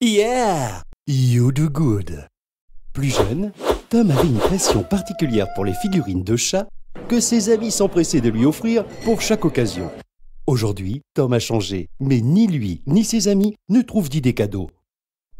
Yeah You do good Plus jeune, Tom avait une passion particulière pour les figurines de chats que ses amis s'empressaient de lui offrir pour chaque occasion. Aujourd'hui, Tom a changé, mais ni lui ni ses amis ne trouvent d'idées cadeaux.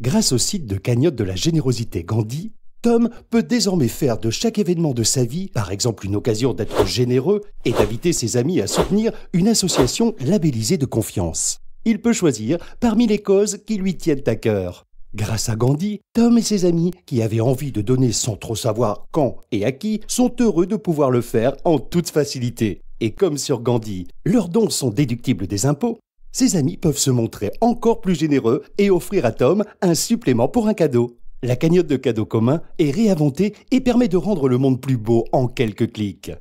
Grâce au site de cagnotte de la générosité Gandhi, Tom peut désormais faire de chaque événement de sa vie, par exemple une occasion d'être généreux et d'inviter ses amis à soutenir une association labellisée de confiance il peut choisir parmi les causes qui lui tiennent à cœur. Grâce à Gandhi, Tom et ses amis, qui avaient envie de donner sans trop savoir quand et à qui, sont heureux de pouvoir le faire en toute facilité. Et comme sur Gandhi, leurs dons sont déductibles des impôts, ses amis peuvent se montrer encore plus généreux et offrir à Tom un supplément pour un cadeau. La cagnotte de cadeaux communs est réinventée et permet de rendre le monde plus beau en quelques clics.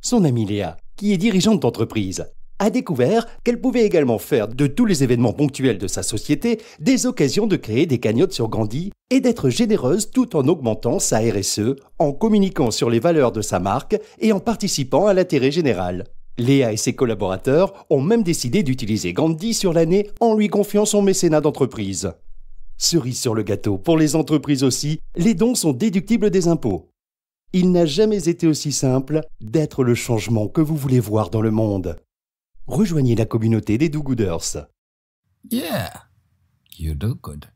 Son amie Léa, qui est dirigeante d'entreprise, a découvert qu'elle pouvait également faire de tous les événements ponctuels de sa société des occasions de créer des cagnottes sur Gandhi et d'être généreuse tout en augmentant sa RSE, en communiquant sur les valeurs de sa marque et en participant à l'intérêt général. Léa et ses collaborateurs ont même décidé d'utiliser Gandhi sur l'année en lui confiant son mécénat d'entreprise. Cerise sur le gâteau, pour les entreprises aussi, les dons sont déductibles des impôts. Il n'a jamais été aussi simple d'être le changement que vous voulez voir dans le monde. Rejoignez la communauté des Do Gooders. Yeah, you do good.